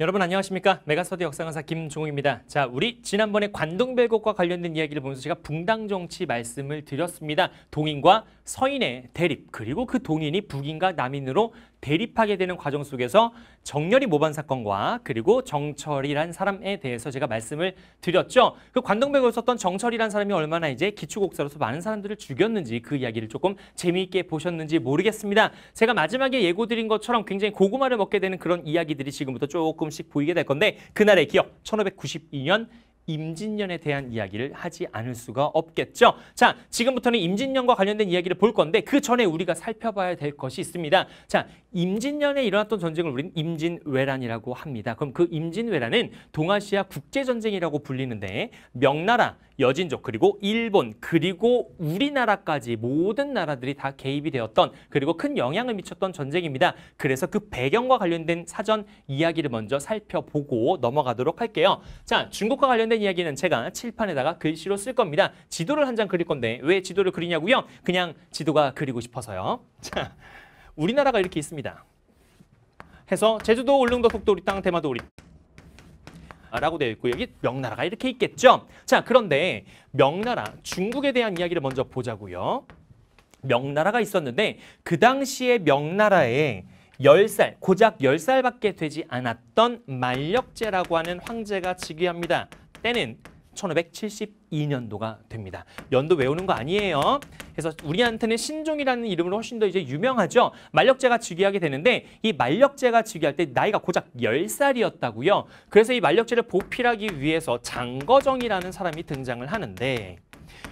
여러분 안녕하십니까 메가스터디 역사강사 김종욱입니다 자 우리 지난번에 관동별곡과 관련된 이야기를 보면서 제가 붕당정치 말씀을 드렸습니다 동인과 서인의 대립 그리고 그 동인이 북인과 남인으로 대립하게 되는 과정 속에서 정렬이 모반 사건과 그리고 정철이란 사람에 대해서 제가 말씀을 드렸죠. 그 관동백을 썼던 정철이란 사람이 얼마나 이제 기초곡사로서 많은 사람들을 죽였는지 그 이야기를 조금 재미있게 보셨는지 모르겠습니다. 제가 마지막에 예고드린 것처럼 굉장히 고구마를 먹게 되는 그런 이야기들이 지금부터 조금씩 보이게 될 건데 그날의 기억 1592년 임진년에 대한 이야기를 하지 않을 수가 없겠죠. 자, 지금부터는 임진년과 관련된 이야기를 볼 건데 그 전에 우리가 살펴봐야 될 것이 있습니다. 자, 임진년에 일어났던 전쟁을 우리는 임진왜란이라고 합니다. 그럼 그 임진왜란은 동아시아 국제전쟁이라고 불리는데 명나라, 여진족 그리고 일본 그리고 우리나라까지 모든 나라들이 다 개입이 되었던 그리고 큰 영향을 미쳤던 전쟁입니다. 그래서 그 배경과 관련된 사전 이야기를 먼저 살펴보고 넘어가도록 할게요. 자, 중국과 관련된 관련된 이야기는 제가 칠판에다가 글씨로 쓸 겁니다. 지도를 한 장 그릴 건데 왜 지도를 그리냐고요? 그냥 지도가 그리고 싶어서요. 자, 우리나라가 이렇게 있습니다. 해서 제주도, 울릉도, 속도리 땅, 대마도 우리 아, 라고 되어 있고 여기 명나라가 이렇게 있겠죠. 자 그런데 명나라 중국에 대한 이야기를 먼저 보자고요. 명나라가 있었는데 그 당시에 명나라에 10살, 고작 열살밖에 되지 않았던 만력제라고 하는 황제가 즉위합니다. 때는 1572년도가 됩니다. 연도 외우는 거 아니에요. 그래서 우리한테는 신종이라는 이름으로 훨씬 더 이제 유명하죠. 만력제가 즉위하게 되는데 이 만력제가 즉위할 때 나이가 고작 10살이었다고요. 그래서 이 만력제를 보필하기 위해서 장거정이라는 사람이 등장을 하는데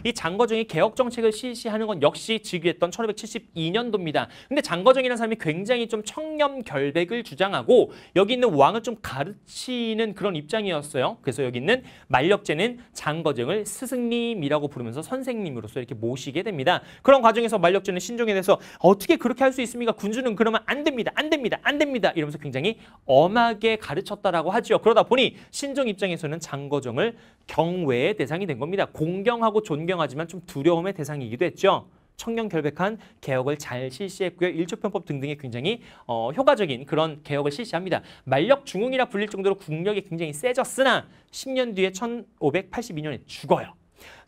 이 장거정이 개혁 정책을 실시하는 건 역시 즉위했던 1572년도입니다. 근데 장거정이라는 사람이 굉장히 좀 청렴 결백을 주장하고 여기 있는 왕을 좀 가르치는 그런 입장이었어요. 그래서 여기 있는 만력제는 장거정을 스승님이라고 부르면서 선생님으로서 이렇게 모시게 됩니다. 그런 과정에서 만력제는 신종에 대해서 어떻게 그렇게 할 수 있습니까? 군주는 그러면 안 됩니다. 안 됩니다. 안 됩니다. 이러면서 굉장히 엄하게 가르쳤다라고 하죠. 그러다 보니 신종 입장에서는 장거정을 경외의 대상이 된 겁니다. 공경하고 존 존경하지만 좀 두려움의 대상이기도 했죠. 청렴결백한 개혁을 잘 실시했고요. 일조편법 등등의 굉장히 어, 효과적인 그런 개혁을 실시합니다. 만력 중흥이라 불릴 정도로 국력이 굉장히 세졌으나 10년 뒤에 1582년에 죽어요.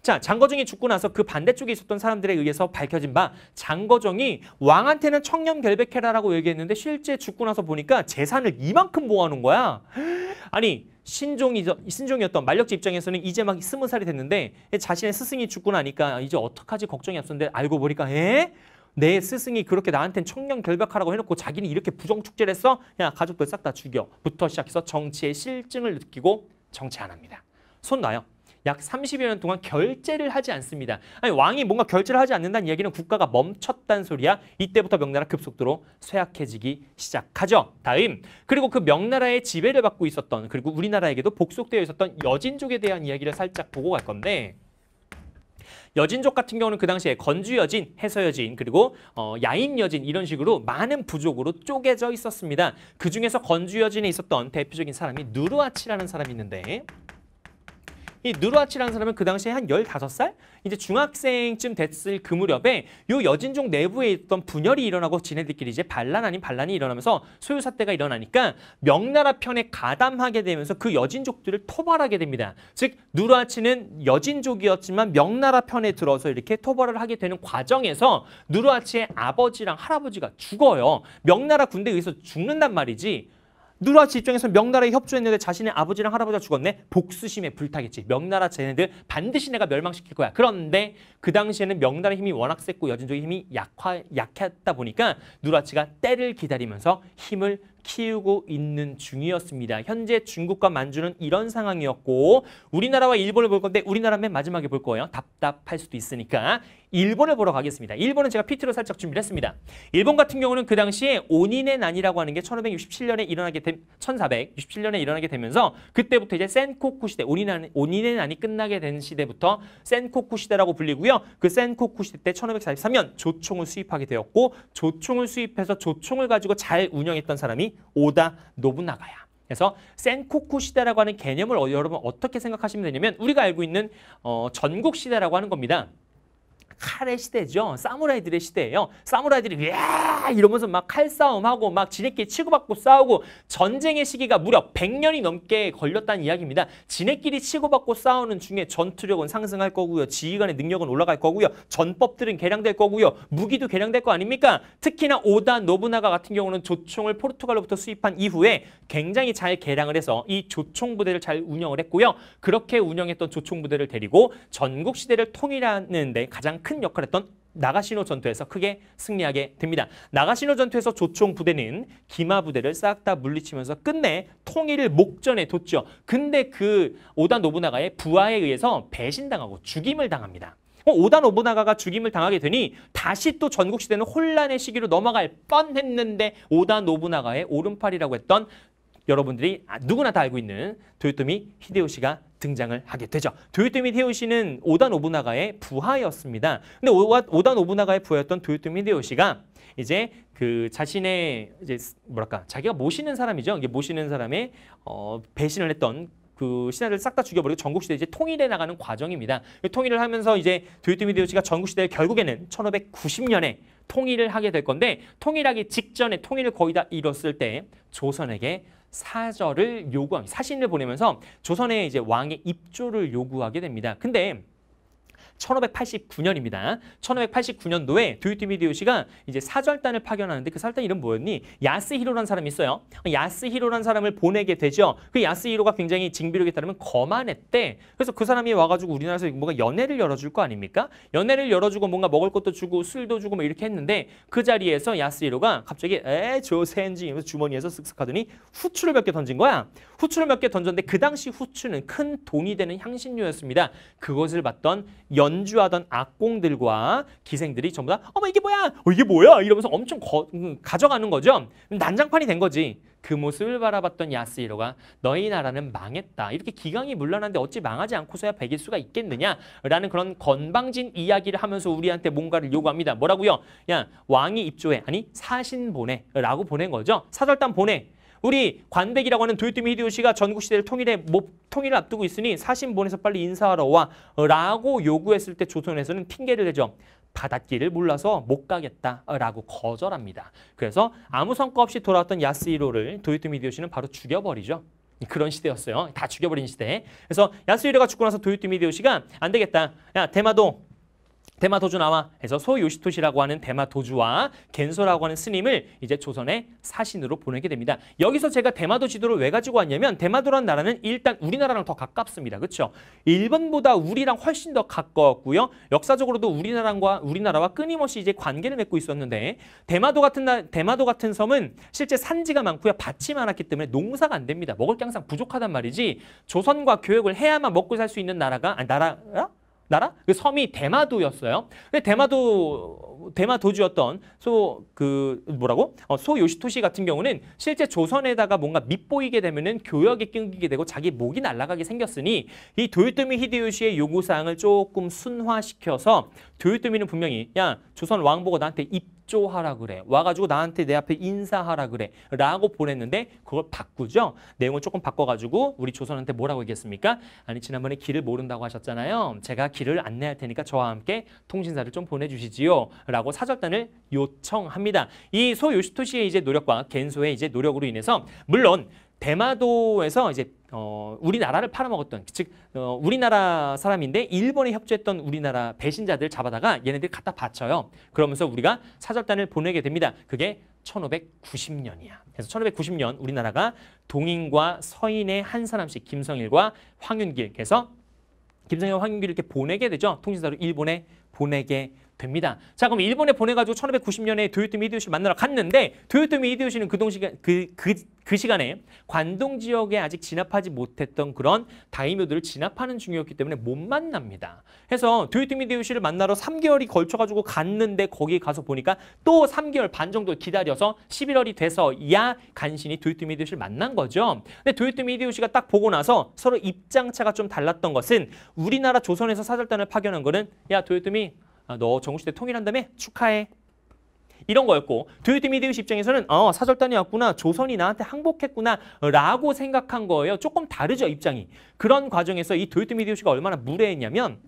자, 장거정이 죽고 나서 그 반대쪽에 있었던 사람들에 의해서 밝혀진 바 장거정이 왕한테는 청렴결백해라라고 얘기했는데 실제 죽고 나서 보니까 재산을 이만큼 모아놓은 거야. 아니 신종이 신종이었던 만력지 입장에서는 이제 막 스무 살이 됐는데 자신의 스승이 죽고 나니까 이제 어떡하지 걱정이 앞섰는데 알고 보니까 에? 내 스승이 그렇게 나한테는 청년 결백하라고 해놓고 자기는 이렇게 부정축제를 했어? 야 가족들 싹 다 죽여. 부터 시작해서 정치의 실증을 느끼고 정치 안 합니다. 손 놔요. 약 30여 년 동안 결제를 하지 않습니다. 아니 왕이 뭔가 결제를 하지 않는다는 이야기는 국가가 멈췄단 소리야. 이때부터 명나라 급속도로 쇠약해지기 시작하죠. 다음 그리고 그 명나라의 지배를 받고 있었던 그리고 우리나라에게도 복속되어 있었던 여진족에 대한 이야기를 살짝 보고 갈 건데 여진족 같은 경우는 그 당시에 건주여진, 해서여진, 그리고 어, 야인여진 이런 식으로 많은 부족으로 쪼개져 있었습니다. 그중에서 건주여진에 있었던 대표적인 사람이 누르아치라는 사람이 있는데 이 누르아치라는 사람은 그 당시에 한1 5살 이제 중학생쯤 됐을 그 무렵에 요 여진족 내부에 있던 분열이 일어나고 지네들끼리 이제 반란 아닌 반란이 일어나면서 소유사태가 일어나니까 명나라 편에 가담하게 되면서 그 여진족들을 토벌하게 됩니다. 즉 누르아치는 여진족이었지만 명나라 편에 들어서 이렇게 토벌을 하게 되는 과정에서 누르아치의 아버지랑 할아버지가 죽어요. 명나라 군대에 의해서 죽는단 말이지 누라 집정에서 명나라에 협조했는데 자신의 아버지랑 할아버지가 죽었네. 복수심에 불타겠지. 명나라 쟤네들 반드시 내가 멸망시킬 거야. 그런데 그 당시에는 명나라 힘이 워낙 셌고 여진족의 힘이 약화, 약했다 보니까 누라치가 때를 기다리면서 힘을 키우고 있는 중이었습니다. 현재 중국과 만주는 이런 상황이었고 우리나라와 일본을 볼 건데 우리나라 맨 마지막에 볼 거예요. 답답할 수도 있으니까 일본을 보러 가겠습니다. 일본은 제가 피트로 살짝 준비를 했습니다. 일본 같은 경우는 그 당시에 온인의 난이라고 하는 게 1567년에 일어나게 된 1467년에 일어나게 되면서 그때부터 이제 센코쿠 시대 온인, 온인의 난이 끝나게 된 시대부터 센코쿠 시대라고 불리고요. 그 센코쿠 시대 때 1543년 조총을 수입하게 되었고 조총을 수입해서 조총을 가지고 잘 운영했던 사람이 오다 노부나가야. 그래서 센코쿠 시대라고 하는 개념을 어, 여러분 어떻게 생각하시면 되냐면 우리가 알고 있는 어, 전국 시대라고 하는 겁니다. 칼의 시대죠. 사무라이들의 시대예요. 사무라이들이 야 이러면서 막 칼싸움하고 막 지네끼리 치고받고 싸우고 전쟁의 시기가 무려 100년이 넘게 걸렸다는 이야기입니다. 지네끼리 치고받고 싸우는 중에 전투력은 상승할 거고요. 지휘관의 능력은 올라갈 거고요. 전법들은 개량될 거고요. 무기도 개량될 거 아닙니까? 특히나 오다 노부나가 같은 경우는 조총을 포르투갈로부터 수입한 이후에 굉장히 잘 개량을 해서 이 조총부대를 잘 운영을 했고요. 그렇게 운영했던 조총부대를 데리고 전국 시대를 통일하는 데 가장 큰 역할을 했던 나가시노 전투에서 크게 승리하게 됩니다. 나가시노 전투에서 조총 부대는 기마 부대를 싹 다 물리치면서 끝내 통일을 목전에 뒀죠. 근데 그 오다 노부나가의 부하에 의해서 배신당하고 죽임을 당합니다. 어, 오다 노부나가가 죽임을 당하게 되니 다시 또 전국시대는 혼란의 시기로 넘어갈 뻔했는데 오다 노부나가의 오른팔이라고 했던 여러분들이 아, 누구나 다 알고 있는 도요토미 히데요시가 등장을 하게 되죠. 도요토미 히데요시는 오다 노부나가의 부하였습니다. 근데 오다 노부나가의 부하였던 도요토미 히데요시가 이제 그 자신의 이제 뭐랄까 자기가 모시는 사람이죠. 이게 모시는 사람의 어, 배신을 했던 그 신하를 싹 다 죽여버리고 전국시대 이제 통일해 나가는 과정입니다. 그 통일을 하면서 이제 도요토미 히데요시가 전국시대 결국에는 1590년에 통일을 하게 될 건데 통일하기 직전에 통일을 거의 다 이뤘을 때 조선에게 사절을 요구합니다. 사신을 보내면서 조선의 이제 왕의 입조를 요구하게 됩니다. 근데 1589년입니다. 1589년도에 도요토미디요시가 이제 사절단을 파견하는데 그 사절단 이름 뭐였니? 야스히로라는 사람이 있어요. 그 야스히로라는 사람을 보내게 되죠. 그 야스히로가 굉장히 징비력에 따르면 거만했대. 그래서 그 사람이 와가지고 우리나라에서 뭔가 연애를 열어줄 거 아닙니까? 연애를 열어주고 뭔가 먹을 것도 주고 술도 주고 뭐 이렇게 했는데 그 자리에서 야스히로가 갑자기 에저 센지 이러면서 주머니에서 쓱쓱 하더니 후추를 몇 개 던진 거야. 후추를 몇 개 던졌는데 그 당시 후추는 큰 돈이 되는 향신료였습니다. 그것을 봤던 여 연주하던 악공들과 기생들이 전부 다 어머 이게 뭐야? 어, 이게 뭐야? 이러면서 엄청 거, 음, 가져가는 거죠. 난장판이 된 거지. 그 모습을 바라봤던 야스히로가 너희 나라는 망했다. 이렇게 기강이 물러는데 어찌 망하지 않고서야 백일 수가 있겠느냐라는 그런 건방진 이야기를 하면서 우리한테 뭔가를 요구합니다. 뭐라고요? 야 왕이 입조해 아니 사신 보내라고 보낸 거죠. 사절단 보내 우리 관백이라고 하는 도요토미 히데요시가 전국시대를 통일해 뭐, 통일을 앞두고 있으니 사신 보내서 빨리 인사하러 와 어, 라고 요구했을 때 조선에서는 핑계를 대죠. 바닷길을 몰라서 못 가겠다라고 어, 거절합니다. 그래서 아무 성과 없이 돌아왔던 야스히로를 도요토미 히데요시는 바로 죽여버리죠. 그런 시대였어요. 다 죽여버린 시대. 그래서 야스히로가 죽고 나서 도요토미 히데요시가 안 되겠다. 야 대마도 대마 도주 나와 해서 소요시토시라고 하는 대마 도주와 겐소라고 하는 스님을 이제 조선의 사신으로 보내게 됩니다. 여기서 제가 대마도 지도를 왜 가지고 왔냐면 대마도라는 나라는 일단 우리나라랑 더 가깝습니다. 그렇죠? 일본보다 우리랑 훨씬 더 가까웠고요. 역사적으로도 우리나라와 우리나라와 끊임없이 이제 관계를 맺고 있었는데 대마도 같은 나, 대마도 같은 섬은 실제 산지가 많고요. 밭이 많았기 때문에 농사가 안 됩니다. 먹을 게 항상 부족하단 말이지. 조선과 교역을 해야만 먹고 살 수 있는 나라가 아니, 나라 나라? 그 섬이 대마도였어요. 근데 대마도 대마 도주였던 소 그 뭐라고 어, 소 요시토시 같은 경우는 실제 조선에다가 뭔가 밑보이게 되면은 교역에 끊기게 되고 자기 목이 날아가게 생겼으니 이 도요토미 히데요시의 요구사항을 조금 순화시켜서 도요토미는 분명히 야 조선 왕 보고 나한테 입조하라 그래 와가지고 나한테 내 앞에 인사하라 그래 라고 보냈는데 그걸 바꾸죠 내용을 조금 바꿔가지고 우리 조선한테 뭐라고 얘기했습니까 아니 지난번에 길을 모른다고 하셨잖아요 제가 길을 안내할 테니까 저와 함께 통신사를 좀 보내주시지요 라고 사절단을 요청합니다. 이 소요시토시의 이제 노력과 겐소의 이제 노력으로 인해서 물론 대마도에서 이제 어, 우리나라를 팔아먹었던 즉 어, 우리나라 사람인데 일본에 협조했던 우리나라 배신자들 잡아다가 얘네들 갖다 바쳐요. 그러면서 우리가 사절단을 보내게 됩니다. 그게 1590년이야. 그래서 1590년 우리나라가 동인과 서인의 한 사람씩 김성일과 황윤길 그래서 김성일과 황윤길 이렇게 보내게 되죠. 통신사로 일본에 보내게 됩니다. 자 그럼 일본에 보내가지고 1590년에 도요토미 히데요시를 만나러 갔는데 도요토미 히데요시는 그 동시가 그, 그, 그 시간에 관동 지역에 아직 진압하지 못했던 그런 다이묘들을 진압하는 중이었기 때문에 못 만납니다. 해서 도요토미 히데요시를 만나러 3개월이 걸쳐가지고 갔는데 거기 가서 보니까 또 3개월 반 정도 기다려서 11월이 돼서야 간신히 도요토미 히데요시를 만난 거죠. 근데 도요토미 히데요시가 딱 보고 나서 서로 입장차가 좀 달랐던 것은 우리나라 조선에서 사절단을 파견한 거는 야 도요토미 아, 너 정우시대 통일한 다음에 축하해. 이런 거였고 두유티미디우스 입장에서는 어 사절단이 왔구나 조선이 나한테 항복했구나 어, 라고 생각한 거예요. 조금 다르죠 입장이. 그런 과정에서 이 두유티미디우스가 얼마나 무례했냐면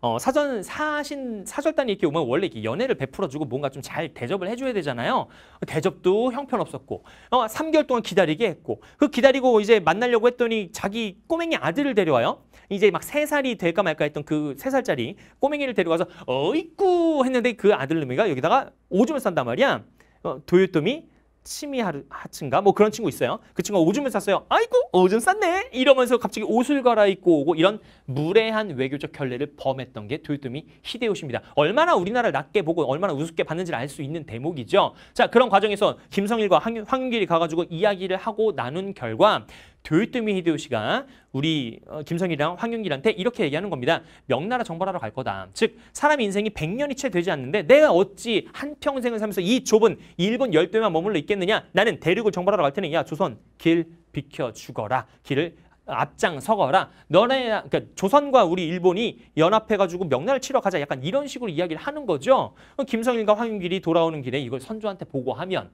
어, 사전 사신 사절단이 이렇게 오면 원래 이렇게 연애를 베풀어주고 뭔가 좀 잘 대접을 해줘야 되잖아요. 대접도 형편없었고 어, 3개월 동안 기다리게 했고 그 기다리고 이제 만나려고 했더니 자기 꼬맹이 아들을 데려와요. 이제 막 세살이 될까 말까 했던 그 세살짜리 꼬맹이를 데려가서 어이쿠 했는데 그 아들놈이가 여기다가 오줌을 싼단 말이야. 어, 도요토미 하치미 하루, 하츠인가 뭐 그런 친구 있어요. 그 친구가 오줌을 쌌어요. 아이고 오줌 쌌네 이러면서 갑자기 옷을 갈아입고 오고 이런 무례한 외교적 결례를 범했던 게 도요토미 히데요시입니다. 얼마나 우리나라를 낮게 보고 얼마나 우습게 봤는지를 알 수 있는 대목이죠. 자 그런 과정에서 김성일과 황, 황윤길이 가가지고 이야기를 하고 나눈 결과 도요토미 히데요시가 우리 어, 김성일이랑 황윤길한테 이렇게 얘기하는 겁니다. 명나라 정벌하러 갈 거다. 즉 사람 인생이 100년이 채 되지 않는데 내가 어찌 한평생을 살면서 이 좁은 일본 열도에만 머물러 있겠느냐. 나는 대륙을 정벌하러 갈 테니 야 조선 길 비켜 주거라. 길을 앞장 서거라. 너네 그러니까 조선과 우리 일본이 연합해가지고 명나라를 치러 가자. 약간 이런 식으로 이야기를 하는 거죠. 김성일과 황윤길이 돌아오는 길에 이걸 선조한테 보고하면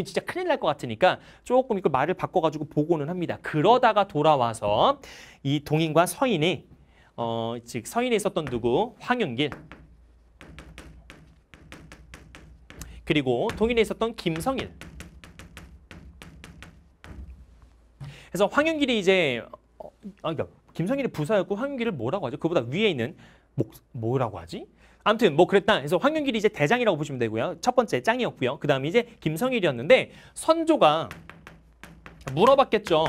이 진짜 큰일 날 것 같으니까 조금 이걸 말을 바꿔가지고 보고는 합니다. 그러다가 돌아와서 이 동인과 서인이 어, 즉 서인에 있었던 누구 황윤길 그리고 동인에 있었던 김성일 그래서 황윤길이 이제 어, 아, 그러니까 김성일이 부사였고 황윤길을 뭐라고 하죠? 그보다 위에 있는 목, 뭐라고 하지? 아무튼 뭐 그랬다. 해서 황영길이 이제 대장이라고 보시면 되고요. 첫 번째 짱이었고요. 그 다음에 이제 김성일이었는데 선조가 물어봤겠죠.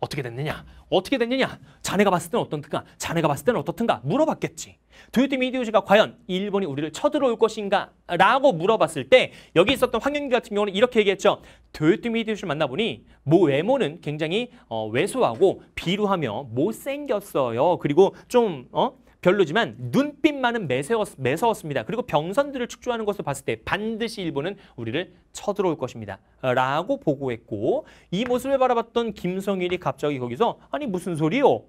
어떻게 됐느냐? 어떻게 됐느냐? 자네가 봤을 때는 어떻든가? 자네가 봤을 때는 어떻든가? 물어봤겠지. 도요토미 히데요시가 과연 일본이 우리를 쳐들어올 것인가? 라고 물어봤을 때 여기 있었던 황영기 같은 경우는 이렇게 얘기했죠. 도요토미 히데요시를 만나보니 모 외모는 굉장히 어, 왜소하고 비루하며 못생겼어요. 그리고 좀 어? 별로지만 눈빛만은 매서웠, 매서웠습니다. 그리고 병선들을 축조하는 것을 봤을 때 반드시 일본은 우리를 쳐들어올 것입니다. 어, 라고 보고했고 이 모습을 바라봤던 김성일이 갑자기 거기서 아니 무슨 소리요?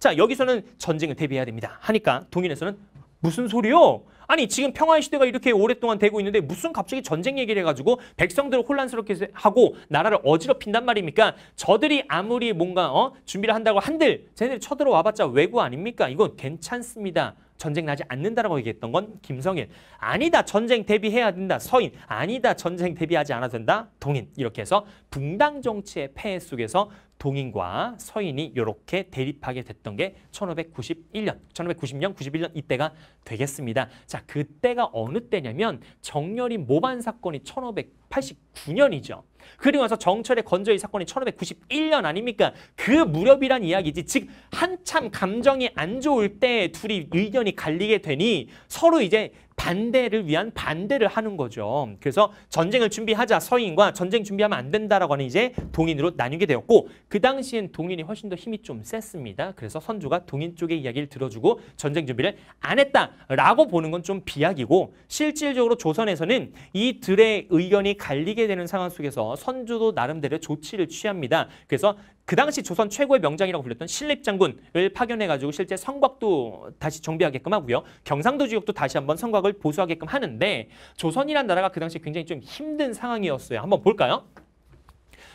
자 여기서는 전쟁을 대비해야 됩니다. 하니까 동인에서는 무슨 소리요? 아니 지금 평화의 시대가 이렇게 오랫동안 되고 있는데 무슨 갑자기 전쟁 얘기를 해가지고 백성들을 혼란스럽게 하고 나라를 어지럽힌단 말입니까? 저들이 아무리 뭔가 어? 준비를 한다고 한들 쟤네들 쳐들어와봤자 왜구 아닙니까? 이건 괜찮습니다. 전쟁 나지 않는다라고 얘기했던 건 김성일. 아니다. 전쟁 대비해야 된다. 서인. 아니다. 전쟁 대비하지 않아도 된다. 동인. 이렇게 해서 붕당 정치의 폐해 속에서 동인과 서인이 이렇게 대립하게 됐던 게 1591년, 1590년, 91년 이때가 되겠습니다. 자, 그때가 어느 때냐면 정열이 모반 사건이 1589년이죠. 그리고 나서 정철의 건조의 사건이 1591년 아닙니까? 그 무렵이란 이야기지. 즉 한참 감정이 안 좋을 때 둘이 의견이 갈리게 되니 서로 이제 반대를 위한 반대를 하는 거죠. 그래서 전쟁을 준비하자 서인과 전쟁 준비하면 안 된다라고 하는 이제 동인으로 나뉘게 되었고 그 당시엔 동인이 훨씬 더 힘이 좀 셌습니다. 그래서 선조가 동인 쪽의 이야기를 들어주고 전쟁 준비를 안 했다라고 보는 건 좀 비약이고 실질적으로 조선에서는 이들의 의견이 갈리게 되는 상황 속에서 선조도 나름대로 조치를 취합니다. 그래서 그 당시 조선 최고의 명장이라고 불렸던 신립장군을 파견해가지고 실제 성곽도 다시 정비하게끔 하고요. 경상도 지역도 다시 한번 성곽을 보수하게끔 하는데 조선이란 나라가 그 당시 굉장히 좀 힘든 상황이었어요. 한번 볼까요?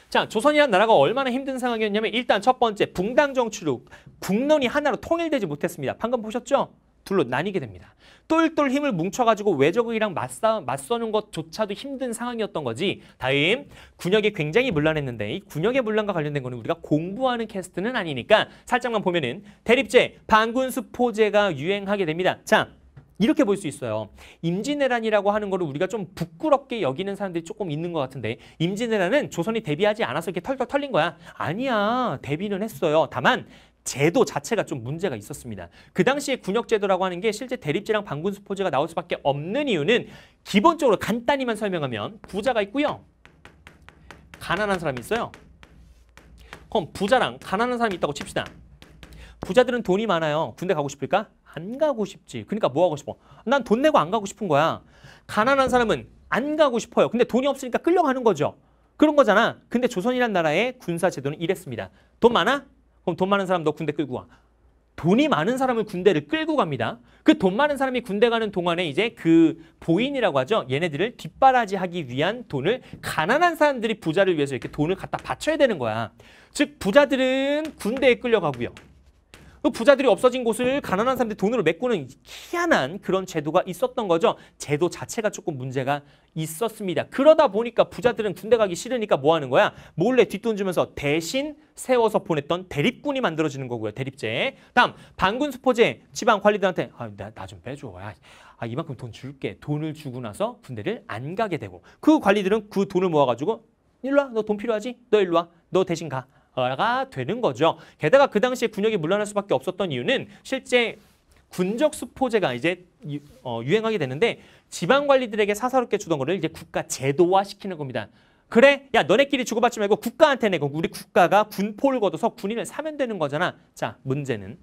자, 조선이란 나라가 얼마나 힘든 상황이었냐면 일단 첫 번째 붕당 정치로 국론이 하나로 통일되지 못했습니다. 방금 보셨죠? 둘로 나뉘게 됩니다. 똘똘 힘을 뭉쳐가지고 외적이랑 맞싸, 맞서는 것조차도 힘든 상황이었던 거지. 다음, 군역이 굉장히 문란했는데 이 군역의 문란과 관련된 거는 우리가 공부하는 캐스트는 아니니까 살짝만 보면은 대립제, 반군수포제가 유행하게 됩니다. 자, 이렇게 볼 수 있어요. 임진왜란이라고 하는 거를 우리가 좀 부끄럽게 여기는 사람들이 조금 있는 것 같은데 임진왜란은 조선이 대비하지 않아서 이렇게 털털 털린 거야. 아니야, 대비는 했어요. 다만 제도 자체가 좀 문제가 있었습니다. 그 당시에 군역제도라고 하는 게 실제 대립제랑 반군수포제가 나올 수밖에 없는 이유는 기본적으로 간단히만 설명하면 부자가 있고요. 가난한 사람이 있어요. 그럼 부자랑 가난한 사람이 있다고 칩시다. 부자들은 돈이 많아요. 군대 가고 싶을까? 안 가고 싶지. 그러니까 뭐 하고 싶어? 난 돈 내고 안 가고 싶은 거야. 가난한 사람은 안 가고 싶어요. 근데 돈이 없으니까 끌려가는 거죠. 그런 거잖아. 근데 조선이란 나라의 군사 제도는 이랬습니다. 돈 많아? 그럼 돈 많은 사람 너 군대 끌고 와. 돈이 많은 사람을 군대를 끌고 갑니다. 그 돈 많은 사람이 군대 가는 동안에 이제 그 보인이라고 하죠. 얘네들을 뒷바라지하기 위한 돈을 가난한 사람들이 부자를 위해서 이렇게 돈을 갖다 바쳐야 되는 거야. 즉 부자들은 군대에 끌려가고요. 그 부자들이 없어진 곳을 가난한 사람들이 돈으로 메꾸는 희한한 그런 제도가 있었던 거죠. 제도 자체가 조금 문제가 있었습니다. 그러다 보니까 부자들은 군대 가기 싫으니까 뭐 하는 거야? 몰래 뒷돈 주면서 대신 세워서 보냈던 대립군이 만들어지는 거고요. 대립제. 다음 반군 수포제 지방 관리들한테 아, 나좀 나 빼줘. 야, 아, 아, 이만큼 돈 줄게. 돈을 주고 나서 군대를 안 가게 되고 그 관리들은 그 돈을 모아가지고 일로 와. 너 돈 필요하지? 너 일로 와. 너 대신 가. 가 되는 거죠. 게다가 그 당시에 군역이 물러날 수밖에 없었던 이유는 실제 군적 수포제가 이제 유, 어, 행하게 되는데 지방 관리들에게 사사롭게 주던 거를 이제 국가 제도화 시키는 겁니다. 그래, 야 너네끼리 주고받지 말고 국가한테 내고 우리 국가가 군포를 걷어서 군인을 사면 되는 거잖아. 자, 문제는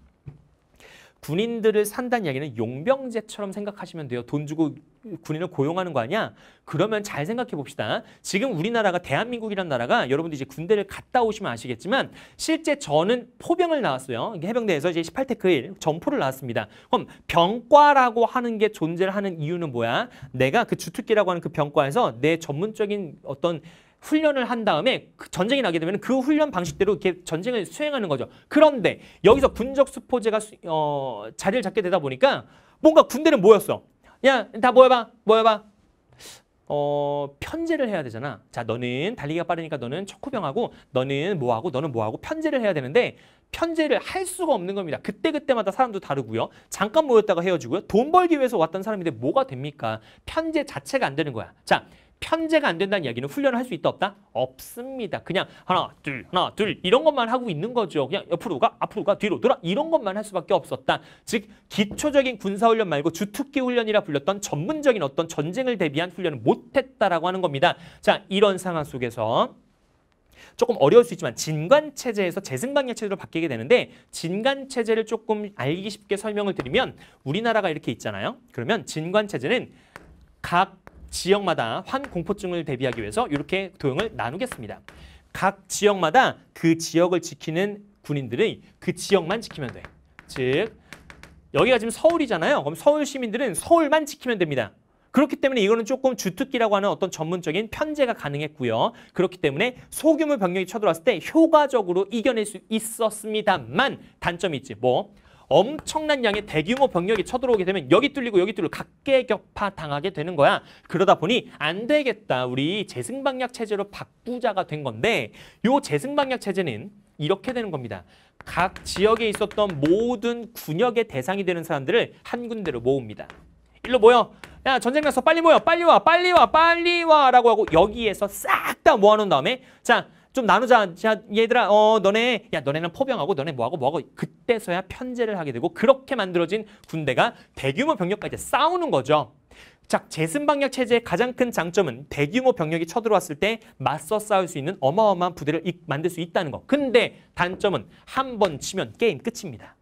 군인들을 산다는 이야기는 용병제처럼 생각하시면 돼요. 돈 주고 군인을 고용하는 거 아니야? 그러면 잘 생각해 봅시다. 지금 우리나라가 대한민국이란 나라가 여러분들 이제 군대를 갔다 오시면 아시겠지만 실제 저는 포병을 나왔어요. 해병대에서 이제 18테 크일 점포를 나왔습니다. 그럼 병과라고 하는 게 존재를 하는 이유는 뭐야? 내가 그 주특기라고 하는 그 병과에서 내 전문적인 어떤 훈련을 한 다음에 그 전쟁이 나게 되면 그 훈련 방식대로 이렇게 전쟁을 수행하는 거죠. 그런데 여기서 군적 수포제가 수, 어, 자리를 잡게 되다 보니까 뭔가 군대는 모였어. 야, 다 모여봐, 모여봐. 어, 편제를 해야 되잖아. 자, 너는 달리기가 빠르니까 너는 척후병하고 너는 뭐하고 너는 뭐하고 편제를 해야 되는데 편제를 할 수가 없는 겁니다. 그때그때마다 사람도 다르고요. 잠깐 모였다가 헤어지고요. 돈 벌기 위해서 왔던 사람인데 뭐가 됩니까? 편제 자체가 안 되는 거야. 자, 편제가 안 된다는 이야기는 훈련을 할 수 있다 없다? 없습니다. 그냥 하나 둘 하나 둘 이런 것만 하고 있는 거죠. 그냥 옆으로 가 앞으로 가 뒤로 돌아 이런 것만 할 수밖에 없었다. 즉 기초적인 군사훈련 말고 주특기 훈련이라 불렸던 전문적인 어떤 전쟁을 대비한 훈련을 못했다라고 하는 겁니다. 자 이런 상황 속에서 조금 어려울 수 있지만 진관 체제에서 재생 방역 체제로 바뀌게 되는데 진관 체제를 조금 알기 쉽게 설명을 드리면 우리나라가 이렇게 있잖아요. 그러면 진관 체제는 각 지역마다 환 공포증을 대비하기 위해서 이렇게 도형을 나누겠습니다. 각 지역마다 그 지역을 지키는 군인들의 그 지역만 지키면 돼. 즉 여기가 지금 서울이잖아요. 그럼 서울 시민들은 서울만 지키면 됩니다. 그렇기 때문에 이거는 조금 주특기라고 하는 어떤 전문적인 편제가 가능했고요. 그렇기 때문에 소규모 병력이 쳐들어왔을 때 효과적으로 이겨낼 수 있었습니다만 단점이 있지. 뭐 엄청난 양의 대규모 병력이 쳐들어오게 되면 여기 뚫리고 여기 뚫리고 각계격파 당하게 되는 거야. 그러다 보니 안 되겠다. 우리 재승방약 체제로 바꾸자가 된 건데 요 재승방약 체제는 이렇게 되는 겁니다. 각 지역에 있었던 모든 군역의 대상이 되는 사람들을 한 군데로 모읍니다. 일로 모여. 야 전쟁 나서 빨리 모여. 빨리 와. 빨리 와. 빨리 와라고 하고 여기에서 싹 다 모아놓은 다음에 자좀 나누자. 자, 얘들아, 어, 너네, 야, 너네는 포병하고 너네 뭐하고 뭐하고 그때서야 편제를 하게 되고 그렇게 만들어진 군대가 대규모 병력까지 싸우는 거죠. 자, 재승방력 체제의 가장 큰 장점은 대규모 병력이 쳐들어왔을 때 맞서 싸울 수 있는 어마어마한 부대를 이, 만들 수 있다는 거. 근데 단점은 한 번 치면 게임 끝입니다.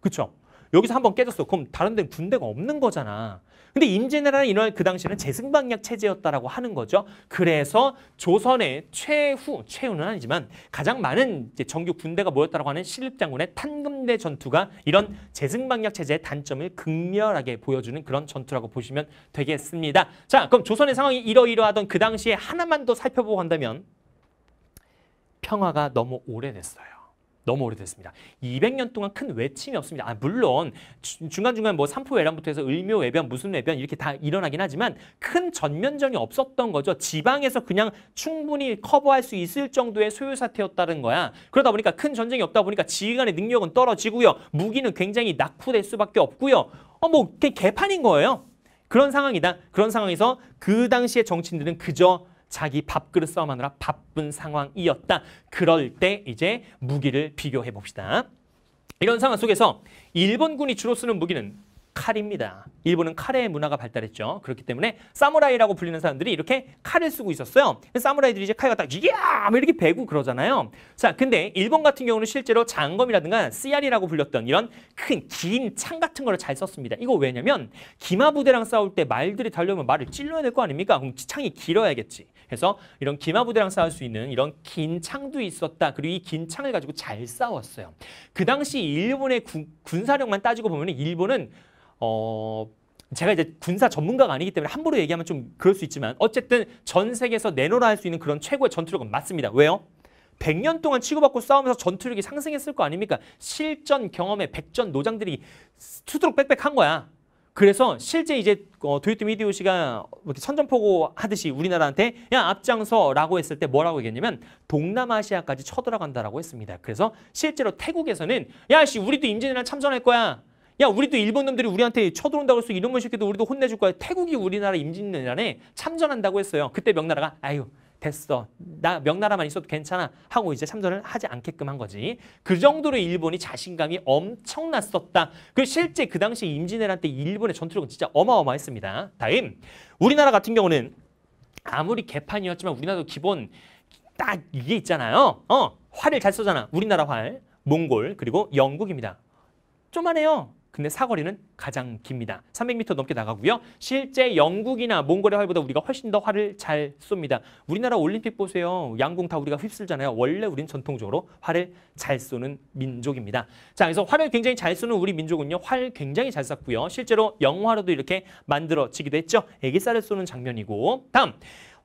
그쵸 여기서 한 번 깨졌어. 그럼 다른 데는 군대가 없는 거잖아. 근데 임진왜란 이런 그 당시는 재승방약 체제였다라고 하는 거죠. 그래서 조선의 최후, 최후는 아니지만 가장 많은 정규 군대가 모였다라고 하는 신립장군의 탄금대 전투가 이런 재승방약 체제의 단점을 극렬하게 보여주는 그런 전투라고 보시면 되겠습니다. 자, 그럼 조선의 상황이 이러이러하던 그 당시에 하나만 더 살펴보고 한다면 평화가 너무 오래됐어요. 너무 오래됐습니다. 200년 동안 큰 외침이 없습니다. 아, 물론 중간중간 뭐 삼포외란부터 해서 을묘 외변, 무슨 외변 이렇게 다 일어나긴 하지만 큰 전면전이 없었던 거죠. 지방에서 그냥 충분히 커버할 수 있을 정도의 소요 사태였다는 거야. 그러다 보니까 큰 전쟁이 없다 보니까 지휘관의 능력은 떨어지고요. 무기는 굉장히 낙후될 수밖에 없고요. 어, 뭐 개판인 거예요. 그런 상황이다. 그런 상황에서 그 당시의 정치인들은 그저 자기 밥그릇 싸움하느라 바쁜 상황이었다. 그럴 때 이제 무기를 비교해 봅시다. 이런 상황 속에서 일본군이 주로 쓰는 무기는 칼입니다. 일본은 칼의 문화가 발달했죠. 그렇기 때문에 사무라이라고 불리는 사람들이 이렇게 칼을 쓰고 있었어요. 사무라이들이 이제 칼 갖다 이야 이렇게 베고 그러잖아요. 자, 근데 일본 같은 경우는 실제로 장검이라든가 씨알이라고 불렸던 이런 큰 긴 창 같은 거를 잘 썼습니다. 이거 왜냐면 기마 부대랑 싸울 때 말들이 달려오면 말을 찔러야 될 거 아닙니까? 그럼 창이 길어야겠지. 그래서 이런 기마 부대랑 싸울 수 있는 이런 긴 창도 있었다. 그리고 이 긴 창을 가지고 잘 싸웠어요. 그 당시 일본의 구, 군사력만 따지고 보면 일본은 어, 제가 이제 군사 전문가가 아니기 때문에 함부로 얘기하면 좀 그럴 수 있지만 어쨌든 전 세계에서 내놓으라 할 수 있는 그런 최고의 전투력은 맞습니다. 왜요? 100년 동안 치고받고 싸우면서 전투력이 상승했을 거 아닙니까? 실전 경험의 백전 노장들이 수두룩 빽빽한 거야. 그래서 실제 이제 어, 도요토미 히데요시가 뭐 이렇게 선전포고 하듯이 우리나라한테 야 앞장서라고 했을 때 뭐라고 얘기했냐면 동남아시아까지 쳐들어간다라고 했습니다. 그래서 실제로 태국에서는 야씨 우리도 임진왜란 참전할 거야. 야 우리도 일본 놈들이 우리한테 쳐들어온다고 해서 이런 문 시켜도 우리도 혼내줄 거야. 태국이 우리나라 임진왜란에 참전한다고 했어요. 그때 명나라가 아유 됐어. 나 명나라만 있어도 괜찮아. 하고 이제 참전을 하지 않게끔 한 거지. 그 정도로 일본이 자신감이 엄청났었다. 그 실제 그 당시 임진왜란 때 일본의 전투력은 진짜 어마어마했습니다. 다음 우리나라 같은 경우는 아무리 개판이었지만 우리나라도 기본 딱 이게 있잖아요. 어 활을 잘 쏘잖아. 우리나라 활, 몽골 그리고 영국입니다. 좀만 해요. 근데 사거리는 가장 깁니다. 300m 넘게 나가고요. 실제 영국이나 몽골의 활보다 우리가 훨씬 더 활을 잘 쏩니다. 우리나라 올림픽 보세요. 양궁 다 우리가 휩쓸잖아요. 원래 우린 전통적으로 활을 잘 쏘는 민족입니다. 자, 그래서 활을 굉장히 잘 쏘는 우리 민족은요. 활 굉장히 잘 쐈고요. 실제로 영화로도 이렇게 만들어지기도 했죠. 애기살을 쏘는 장면이고. 다음.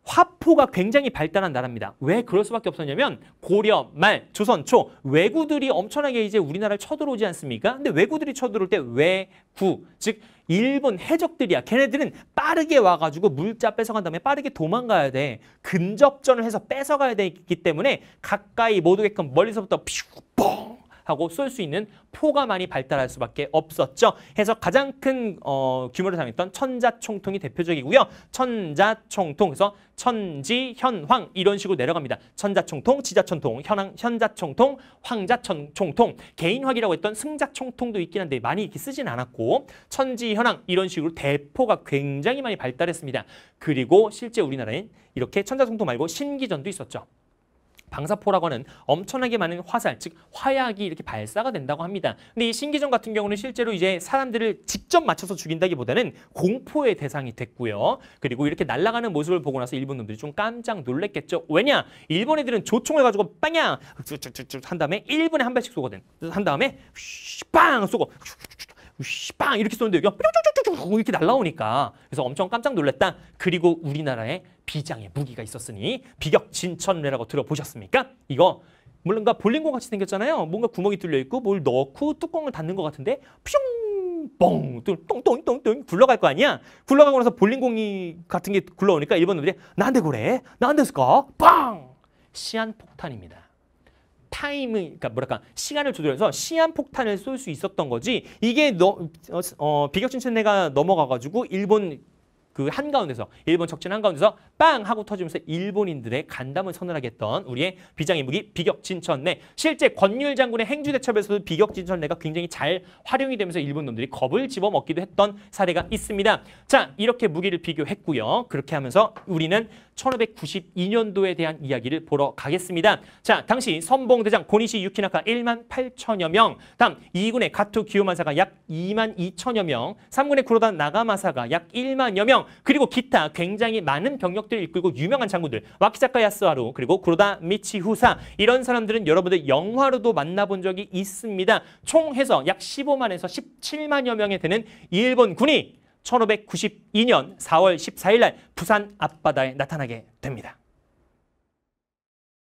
화포가 굉장히 발달한 나라입니다. 왜 그럴 수밖에 없었냐면 고려, 말, 조선, 초 왜구들이 엄청나게 이제 우리나라를 쳐들어오지 않습니까? 근데 왜구들이 쳐들어올 때 왜구, 즉 일본 해적들이야. 걔네들은 빠르게 와가지고 물자 뺏어간 다음에 빠르게 도망가야 돼. 근접전을 해서 뺏어가야 되기 때문에 가까이 못 오게끔 멀리서부터 피뻥 하고 쏠 수 있는 포가 많이 발달할 수밖에 없었죠. 해서 가장 큰 어, 규모를 상했던 천자총통이 대표적이고요. 천자총통 그래서 천지, 현황 이런 식으로 내려갑니다. 천자총통, 지자총통, 현황, 현자총통, 황자총통, 개인화기라고 했던 승자총통도 있긴 한데 많이 이렇게 쓰진 않았고 천지, 현황 이런 식으로 대포가 굉장히 많이 발달했습니다. 그리고 실제 우리나라엔 이렇게 천자총통 말고 신기전도 있었죠. 방사포라고 하는 엄청나게 많은 화살, 즉 화약이 이렇게 발사가 된다고 합니다. 근데 이 신기전 같은 경우는 실제로 이제 사람들을 직접 맞춰서 죽인다기보다는 공포의 대상이 됐고요. 그리고 이렇게 날아가는 모습을 보고 나서 일본 놈들이 좀 깜짝 놀랐겠죠. 왜냐? 일본 애들은 조총을 가지고 빵야 한 다음에 1분에 한 발씩 쏘거든. 한 다음에 빵 쏘고 빵 이렇게 쏘는데 여기가 이렇게 날라오니까 그래서 엄청 깜짝 놀랐다. 그리고 우리나라의 비장의 무기가 있었으니 비격진천례라고 들어보셨습니까? 이거 물론 볼링공 같이 생겼잖아요. 뭔가 구멍이 뚫려 있고 뭘 넣고 뚜껑을 닫는 것 같은데 뿅! 뻥! 똥똥똥똥 굴러갈 거 아니야? 굴러가고 나서 볼링공이 같은 게 굴러오니까 일본 놈들이 나한테 그래? 나한테 쓸까? 빵! 시한폭탄입니다. 타임을 그러니까 뭐랄까 시간을 조절해서 시한 폭탄을 쏠 수 있었던 거지 이게 어, 어 비격진천내가 넘어가가지고 일본 그 한가운데서 일본 적진 한가운데서 빵 하고 터지면서 일본인들의 간담을 선언하게 했던 우리의 비장의무기 비격진천내 실제 권율 장군의 행주대첩에서도 비격진천내가 굉장히 잘 활용이 되면서 일본 놈들이 겁을 집어먹기도 했던 사례가 있습니다. 자 이렇게 무기를 비교했고요. 그렇게 하면서 우리는 1592년도에 대한 이야기를 보러 가겠습니다. 자, 당시 선봉대장 고니시 유키나카 1만 8천여 명, 다음 2군의 가토 기요마사가 약 2만 2천여 명, 3군의 구로다 나가마사가 약 1만여 명, 그리고 기타 굉장히 많은 병력들을 이끌고 유명한 장군들 와키자카 야스하루 그리고 구로다 미치후사 이런 사람들은 여러분들 영화로도 만나본 적이 있습니다. 총 해서 약 15만에서 17만여 명에 되는 일본 군이 1592년 4월 14일 날 부산 앞바다에 나타나게 됩니다.